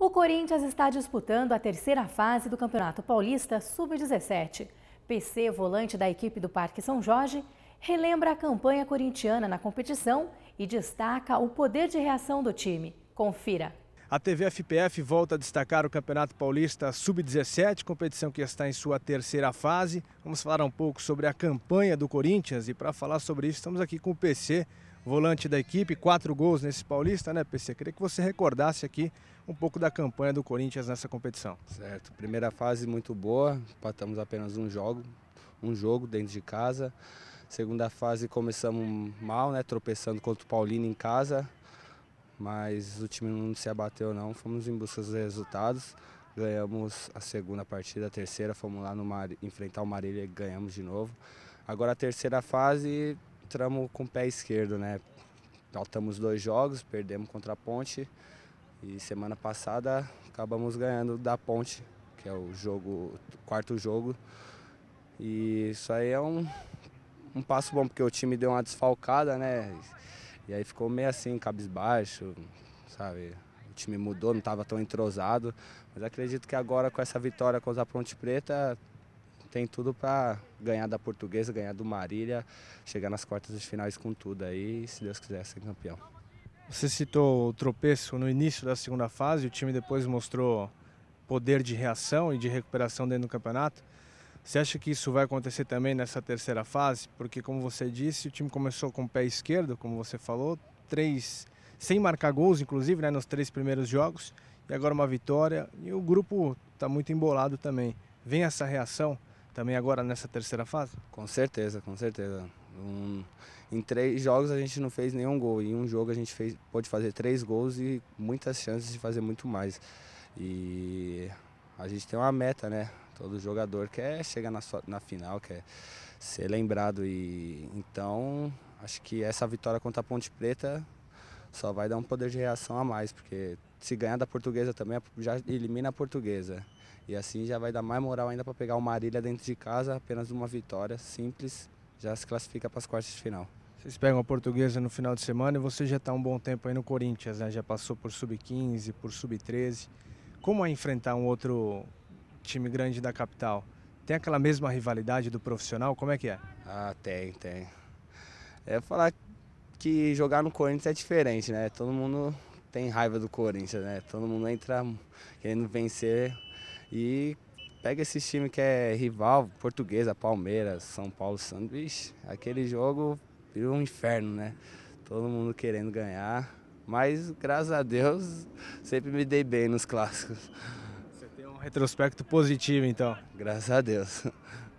O Corinthians está disputando a terceira fase do Campeonato Paulista Sub-17. PC, volante da equipe do Parque São Jorge, relembra a campanha corintiana na competição e destaca o poder de reação do time. Confira. A TV FPF volta a destacar o Campeonato Paulista Sub-17, competição que está em sua terceira fase. Vamos falar um pouco sobre a campanha do Corinthians e para falar sobre isso estamos aqui com o PC, volante da equipe, quatro gols nesse Paulista, né, PC? Queria que você recordasse aqui um pouco da campanha do Corinthians nessa competição. Certo, primeira fase muito boa, empatamos apenas um jogo, um jogo dentro de casa. Segunda fase começamos mal, né, tropeçando contra o Paulino em casa, mas o time não se abateu não, fomos em busca dos resultados. Ganhamos a segunda partida, a terceira fomos lá no Mar... enfrentar o Marília e ganhamos de novo. Agora a terceira fase entramos com o pé esquerdo, né? Faltamos dois jogos, perdemos contra a Ponte e semana passada acabamos ganhando da Ponte, que é o jogo quarto jogo. E isso aí é um, um passo bom, porque o time deu uma desfalcada, né? E aí ficou meio assim, cabisbaixo, sabe? O time mudou, não estava tão entrosado. Mas acredito que agora com essa vitória contra a Ponte Preta, tem tudo para ganhar da Portuguesa, ganhar do Marília, chegar nas quartas de finais com tudo aí se Deus quiser, ser campeão. Você citou o tropeço no início da segunda fase, o time depois mostrou poder de reação e de recuperação dentro do campeonato. Você acha que isso vai acontecer também nessa terceira fase? Porque, como você disse, o time começou com o pé esquerdo, como você falou, três, sem marcar gols, inclusive, né, nos três primeiros jogos, e agora uma vitória. E o grupo está muito embolado também. Vem essa reação também agora nessa terceira fase? Com certeza, com certeza. Um, em três jogos a gente não fez nenhum gol. Em um jogo a gente fez, pode fazer três gols e muitas chances de fazer muito mais. E a gente tem uma meta, né? Todo jogador quer chegar na, na final, quer ser lembrado. e Então, acho que essa vitória contra a Ponte Preta só vai dar um poder de reação a mais, porque se ganhar da portuguesa também, já elimina a portuguesa. E assim já vai dar mais moral ainda para pegar o Marília dentro de casa, apenas uma vitória simples, já se classifica para as quartas de final. Vocês pegam a portuguesa no final de semana e você já está um bom tempo aí no Corinthians, né? Já passou por sub-15, por sub-13. Como é enfrentar um outro time grande da capital? Tem aquela mesma rivalidade do profissional? Como é que é? Ah, tem, tem. É falar que jogar no Corinthians é diferente, né? Todo mundo tem raiva do Corinthians, né? Todo mundo entra querendo vencer e pega esse time que é rival, Portuguesa, Palmeiras, São Paulo, Santos, aquele jogo virou um inferno, né? Todo mundo querendo ganhar, mas graças a Deus sempre me dei bem nos clássicos. Você tem um retrospecto positivo então? Graças a Deus.